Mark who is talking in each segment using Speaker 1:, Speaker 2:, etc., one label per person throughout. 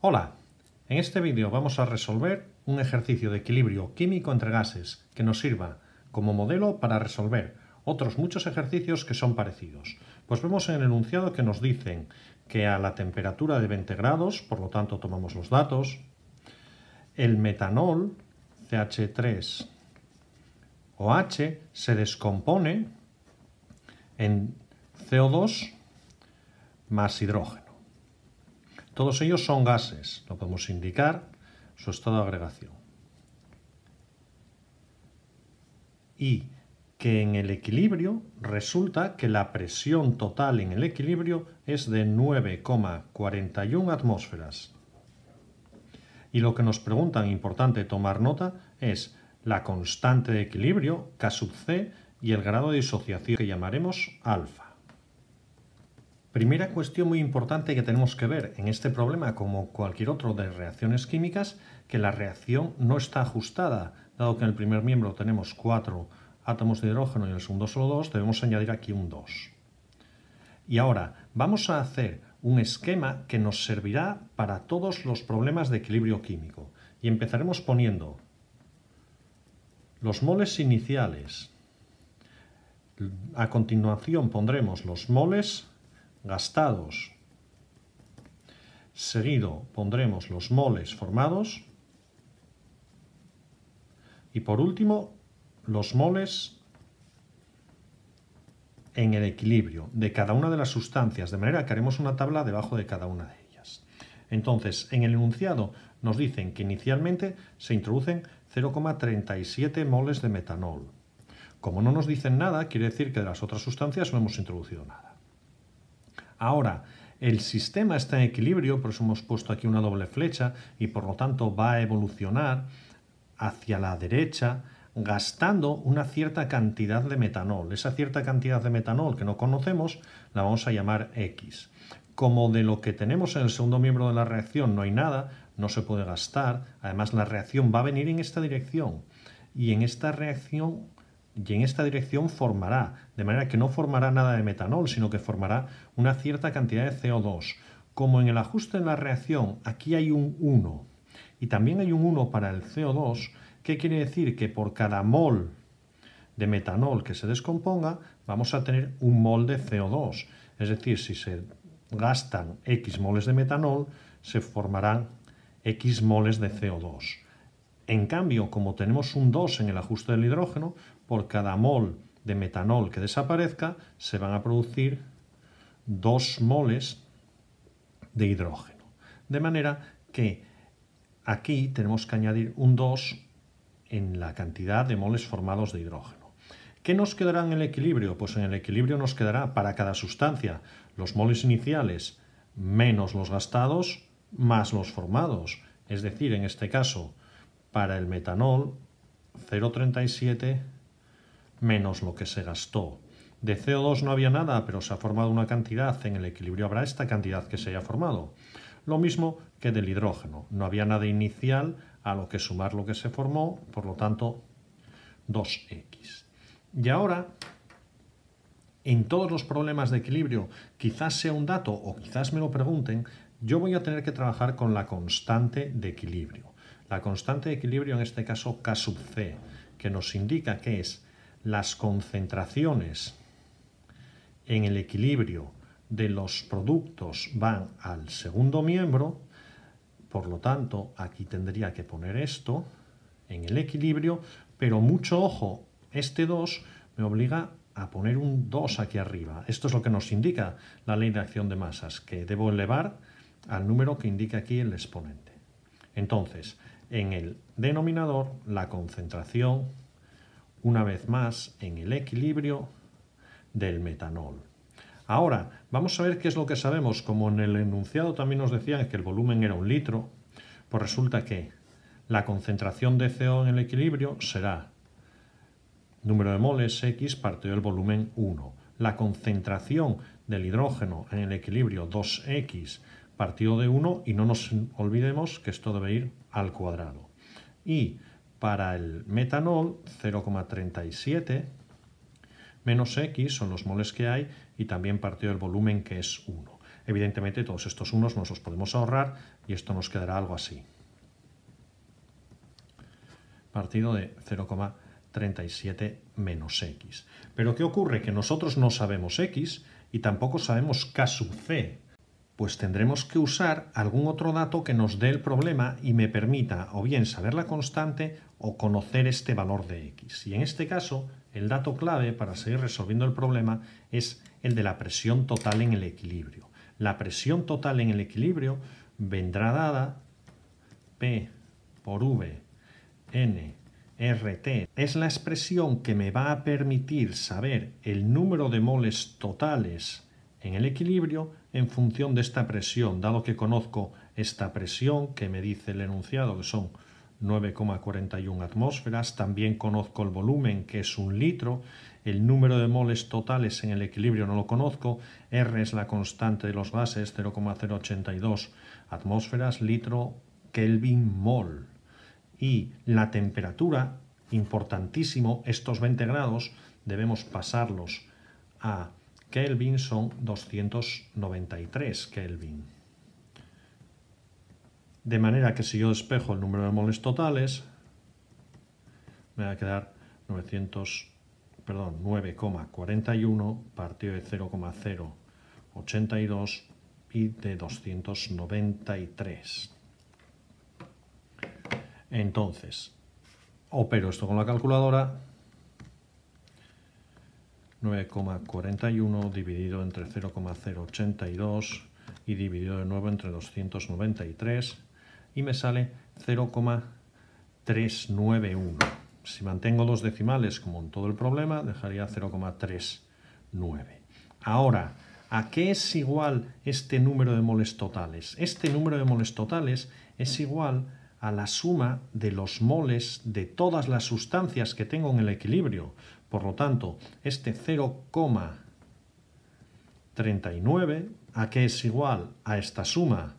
Speaker 1: Hola, en este vídeo vamos a resolver un ejercicio de equilibrio químico entre gases que nos sirva como modelo para resolver otros muchos ejercicios que son parecidos. Pues vemos en el enunciado que nos dicen que a la temperatura de 20 grados, por lo tanto tomamos los datos, el metanol CH3OH se descompone en CO2 más hidrógeno. Todos ellos son gases, lo podemos indicar su estado de agregación. Y que en el equilibrio resulta que la presión total en el equilibrio es de 9,41 atmósferas. Y lo que nos preguntan, importante tomar nota, es la constante de equilibrio, K sub C, y el grado de disociación que llamaremos alfa. Primera cuestión muy importante que tenemos que ver en este problema, como cualquier otro de reacciones químicas, que la reacción no está ajustada. Dado que en el primer miembro tenemos cuatro átomos de hidrógeno y en el segundo solo dos, debemos añadir aquí un 2. Y ahora vamos a hacer un esquema que nos servirá para todos los problemas de equilibrio químico. Y empezaremos poniendo los moles iniciales. A continuación pondremos los moles gastados. Seguido pondremos los moles formados. Y por último, los moles en el equilibrio de cada una de las sustancias, de manera que haremos una tabla debajo de cada una de ellas. Entonces, en el enunciado nos dicen que inicialmente se introducen 0,37 moles de metanol. Como no nos dicen nada, quiere decir que de las otras sustancias no hemos introducido nada. Ahora, el sistema está en equilibrio, por eso hemos puesto aquí una doble flecha y por lo tanto va a evolucionar hacia la derecha gastando una cierta cantidad de metanol. Esa cierta cantidad de metanol que no conocemos la vamos a llamar X. Como de lo que tenemos en el segundo miembro de la reacción no hay nada, no se puede gastar, además la reacción va a venir en esta dirección y en esta reacción y en esta dirección formará, de manera que no formará nada de metanol, sino que formará una cierta cantidad de CO2. Como en el ajuste en la reacción, aquí hay un 1 y también hay un 1 para el CO2, ¿qué quiere decir? Que por cada mol de metanol que se descomponga, vamos a tener un mol de CO2. Es decir, si se gastan X moles de metanol, se formarán X moles de CO2. En cambio, como tenemos un 2 en el ajuste del hidrógeno, por cada mol de metanol que desaparezca, se van a producir dos moles de hidrógeno. De manera que aquí tenemos que añadir un 2 en la cantidad de moles formados de hidrógeno. ¿Qué nos quedará en el equilibrio? Pues en el equilibrio nos quedará para cada sustancia los moles iniciales menos los gastados más los formados. Es decir, en este caso, para el metanol 0,37 menos lo que se gastó. De CO2 no había nada, pero se ha formado una cantidad, en el equilibrio habrá esta cantidad que se haya formado. Lo mismo que del hidrógeno, no había nada inicial a lo que sumar lo que se formó, por lo tanto 2x. Y ahora, en todos los problemas de equilibrio, quizás sea un dato o quizás me lo pregunten, yo voy a tener que trabajar con la constante de equilibrio. La constante de equilibrio, en este caso K sub C, que nos indica que es las concentraciones en el equilibrio de los productos van al segundo miembro, por lo tanto aquí tendría que poner esto en el equilibrio, pero mucho ojo, este 2 me obliga a poner un 2 aquí arriba. Esto es lo que nos indica la ley de acción de masas, que debo elevar al número que indica aquí el exponente. Entonces, en el denominador, la concentración una vez más en el equilibrio del metanol. Ahora, vamos a ver qué es lo que sabemos. Como en el enunciado también nos decían que el volumen era un litro, pues resulta que la concentración de CO en el equilibrio será número de moles X partido del volumen 1. La concentración del hidrógeno en el equilibrio 2X partido de 1 y no nos olvidemos que esto debe ir al cuadrado. Y para el metanol, 0,37 menos X son los moles que hay y también partido del volumen que es 1. Evidentemente todos estos unos nos los podemos ahorrar y esto nos quedará algo así. Partido de 0,37 menos X. Pero ¿qué ocurre? Que nosotros no sabemos X y tampoco sabemos K sub C pues tendremos que usar algún otro dato que nos dé el problema y me permita o bien saber la constante o conocer este valor de x. Y en este caso, el dato clave para seguir resolviendo el problema es el de la presión total en el equilibrio. La presión total en el equilibrio vendrá dada P por V N RT. Es la expresión que me va a permitir saber el número de moles totales en el equilibrio en función de esta presión, dado que conozco esta presión que me dice el enunciado, que son 9,41 atmósferas, también conozco el volumen, que es un litro, el número de moles totales en el equilibrio no lo conozco, R es la constante de los gases, 0,082 atmósferas, litro, Kelvin, mol, y la temperatura, importantísimo, estos 20 grados debemos pasarlos a Kelvin son 293 Kelvin. De manera que si yo despejo el número de moles totales, me va a quedar 900, perdón, 9,41 partido de 0,082 y de 293. Entonces, opero esto con la calculadora 9,41 dividido entre 0,082 y dividido de nuevo entre 293 y me sale 0,391. Si mantengo dos decimales como en todo el problema, dejaría 0,39. Ahora, ¿a qué es igual este número de moles totales? Este número de moles totales es igual a la suma de los moles de todas las sustancias que tengo en el equilibrio. Por lo tanto, este 0,39, ¿a qué es igual? A esta suma,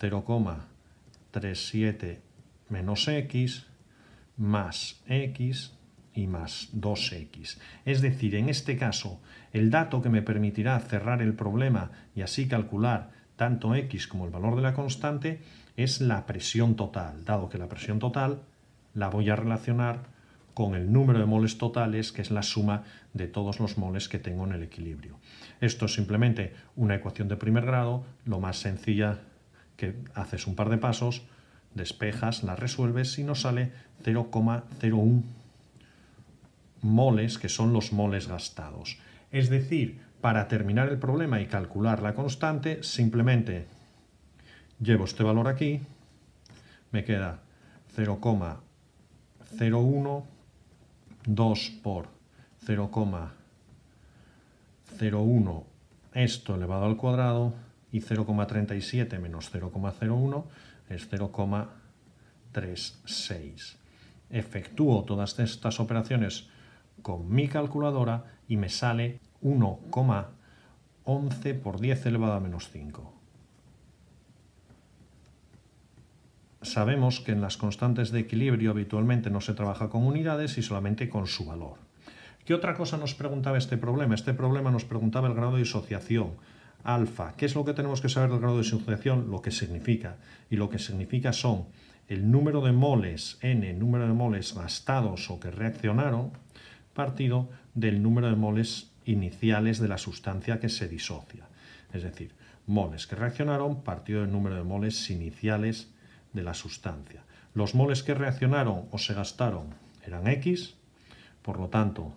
Speaker 1: 0,37 menos x, más x y más 2x. Es decir, en este caso, el dato que me permitirá cerrar el problema y así calcular tanto x como el valor de la constante es la presión total, dado que la presión total la voy a relacionar con el número de moles totales, que es la suma de todos los moles que tengo en el equilibrio. Esto es simplemente una ecuación de primer grado, lo más sencilla que haces un par de pasos, despejas, la resuelves y nos sale 0,01 moles, que son los moles gastados. Es decir, para terminar el problema y calcular la constante, simplemente llevo este valor aquí, me queda 0,01 2 por 0,01 esto elevado al cuadrado y 0,37 menos 0,01 es 0,36. Efectúo todas estas operaciones con mi calculadora y me sale 1,11 por 10 elevado a menos 5. sabemos que en las constantes de equilibrio habitualmente no se trabaja con unidades y solamente con su valor. ¿Qué otra cosa nos preguntaba este problema? Este problema nos preguntaba el grado de disociación alfa. ¿Qué es lo que tenemos que saber del grado de disociación? Lo que significa. Y lo que significa son el número de moles, n, número de moles gastados o que reaccionaron, partido del número de moles iniciales de la sustancia que se disocia. Es decir, moles que reaccionaron partido del número de moles iniciales de la sustancia. Los moles que reaccionaron o se gastaron eran X, por lo tanto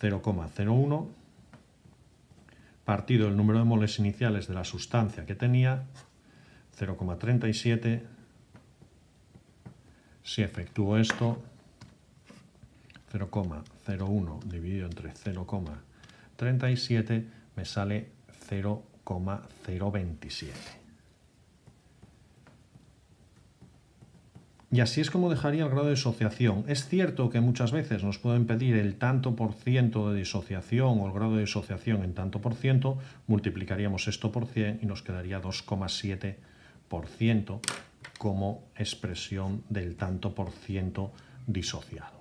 Speaker 1: 0,01 partido el número de moles iniciales de la sustancia que tenía, 0,37. Si efectúo esto, 0,01 dividido entre 0,37 me sale 0,027. Y así es como dejaría el grado de disociación. Es cierto que muchas veces nos pueden pedir el tanto por ciento de disociación o el grado de disociación en tanto por ciento, multiplicaríamos esto por 100 y nos quedaría 2,7% como expresión del tanto por ciento disociado.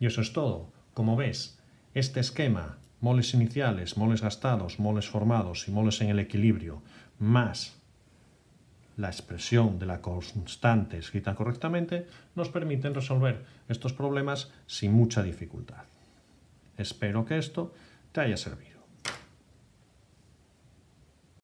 Speaker 1: Y eso es todo. Como ves, este esquema, moles iniciales, moles gastados, moles formados y moles en el equilibrio, más la expresión de la constante escrita correctamente nos permiten resolver estos problemas sin mucha dificultad. Espero que esto te haya servido.